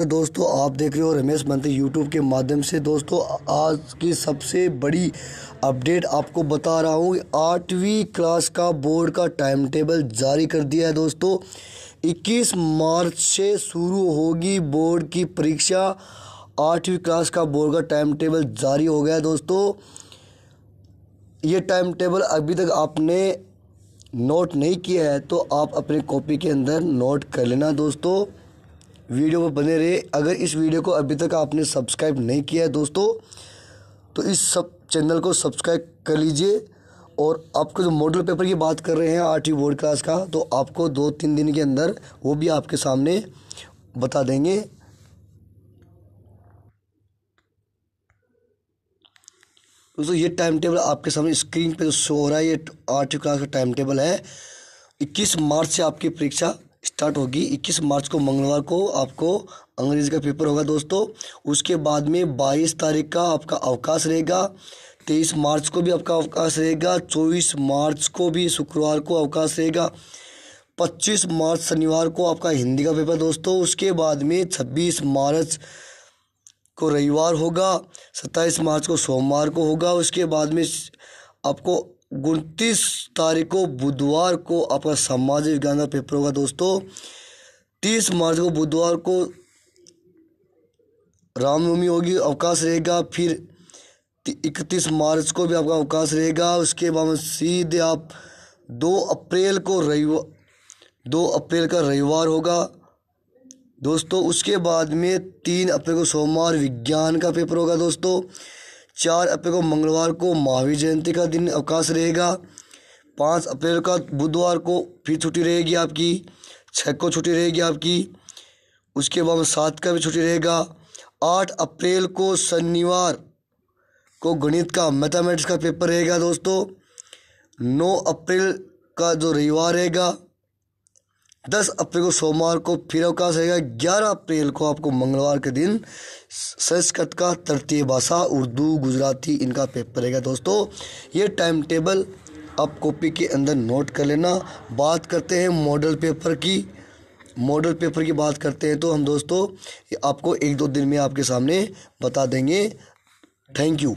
तो दोस्तों आप देख रहे हो रमेश मंत्री यूट्यूब के माध्यम से दोस्तों आज की सबसे बड़ी अपडेट आपको बता रहा हूँ आठवीं क्लास का बोर्ड का टाइम टेबल जारी कर दिया है दोस्तों 21 मार्च से शुरू होगी बोर्ड की परीक्षा आठवीं क्लास का बोर्ड का टाइम टेबल जारी हो गया है दोस्तों ये टाइम टेबल अभी तक आपने नोट नहीं किया है तो आप अपने कॉपी के अंदर नोट कर लेना दोस्तों वीडियो पर बने रहे अगर इस वीडियो को अभी तक आपने सब्सक्राइब नहीं किया है दोस्तों तो इस सब चैनल को सब्सक्राइब कर लीजिए और आपको जो मॉडल पेपर की बात कर रहे हैं आठवीं बोर्ड क्लास का तो आपको दो तीन दिन के अंदर वो भी आपके सामने बता देंगे दोस्तों ये टाइम टेबल आपके सामने स्क्रीन पे जो शो हो रहा है ये आठवीं क्लास का टाइम टेबल है इक्कीस मार्च से आपकी परीक्षा स्टार्ट होगी 21 मार्च को मंगलवार को आपको अंग्रेजी का पेपर होगा दोस्तों उसके बाद में 22 तारीख का आपका अवकाश रहेगा तेईस मार्च को भी आपका अवकाश रहेगा चौबीस मार्च को भी शुक्रवार को अवकाश रहेगा पच्चीस मार्च शनिवार को आपका हिंदी का पेपर दोस्तों उसके बाद में छब्बीस मार्च को रविवार होगा सत्ताईस मार्च को सोमवार को होगा उसके बाद में आपको उनतीस तारीख को बुधवार को आपका सामाजिक विज्ञान का पेपर होगा दोस्तों तीस मार्च को बुधवार को रामनवमी होगी अवकाश रहेगा फिर इकतीस मार्च को भी आपका अवकाश रहेगा उसके बाद में सीधे आप दो अप्रैल को रविवार दो अप्रैल का रविवार होगा दोस्तों उसके बाद में तीन अप्रैल को सोमवार विज्ञान का पेपर होगा दोस्तों चार अप्रैल को मंगलवार को महावीर जयंती का दिन अवकाश रहेगा पाँच अप्रैल का बुधवार को फिर छुट्टी रहेगी आपकी छः को छुट्टी रहेगी आपकी उसके बाद सात का भी छुट्टी रहेगा आठ अप्रैल को शनिवार को गणित का मैथमेटिक्स का पेपर रहेगा दोस्तों नौ अप्रैल का जो रविवार रहेगा दस अप्रैल को सोमवार को फिर अवकाश रहेगा ग्यारह अप्रैल को आपको मंगलवार के दिन संस्कृत का तृतीय भाषा उर्दू गुजराती इनका पेपर रहेगा दोस्तों ये टाइम टेबल आप कॉपी के अंदर नोट कर लेना बात करते हैं मॉडल पेपर की मॉडल पेपर की बात करते हैं तो हम दोस्तों आपको एक दो दिन में आपके सामने बता देंगे थैंक यू